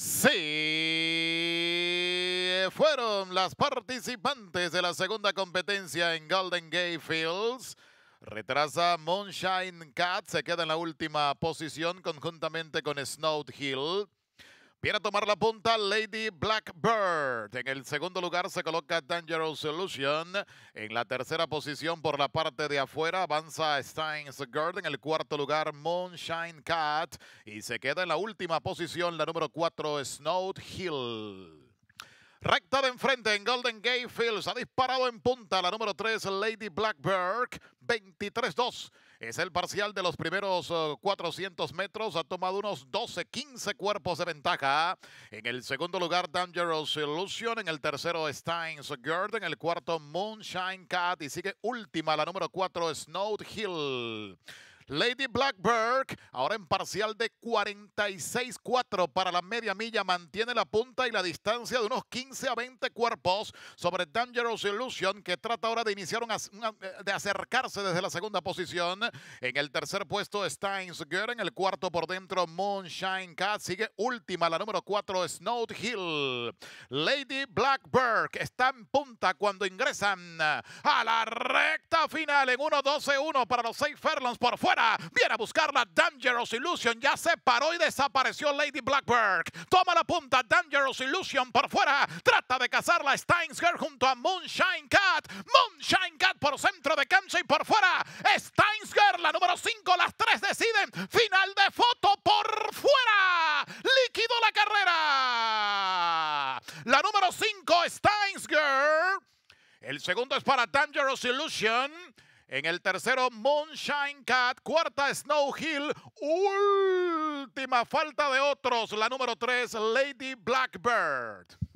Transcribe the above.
Sí, fueron las participantes de la segunda competencia en Golden Gate Fields. Retrasa Moonshine Cat, se queda en la última posición conjuntamente con Snowd Hill. Viene a tomar la punta Lady Blackbird. En el segundo lugar se coloca Dangerous Solution. En la tercera posición por la parte de afuera avanza Steins Garden. En el cuarto lugar Moonshine Cat. Y se queda en la última posición la número 4 Snow Hill. Recta de enfrente en Golden Gate Fields. Ha disparado en punta la número 3, Lady Blackbird. 23-2. Es el parcial de los primeros 400 eh, metros. Ha tomado unos 12, 15 cuerpos de ventaja. En el segundo lugar, Dangerous Illusion. En el tercero, Steins Garden, En el cuarto, Moonshine Cat. Y sigue última la número 4, Snow Hill. Lady Blackbird, ahora en parcial de 46-4 para la media milla, mantiene la punta y la distancia de unos 15 a 20 cuerpos sobre Dangerous Illusion, que trata ahora de iniciar una, de acercarse desde la segunda posición. En el tercer puesto, Steins Girl, en el cuarto por dentro, Moonshine Cat, sigue última la número 4, Snow Hill. Lady Blackbird está en punta cuando ingresan a la recta final en 1-12-1 para los seis Furlongs. por fuera. Viene a buscarla Dangerous Illusion. Ya se paró y desapareció Lady Blackbird. Toma la punta Dangerous Illusion por fuera. Trata de cazarla Steins Girl junto a Moonshine Cat. Moonshine Cat por centro de cancha y por fuera. Steins Girl, la número 5. Las tres deciden. Final de foto por fuera. liquidó la carrera. La número 5, Steins Girl. El segundo es para Dangerous Illusion. En el tercero, Moonshine Cat. Cuarta, Snow Hill. Última falta de otros, la número tres, Lady Blackbird.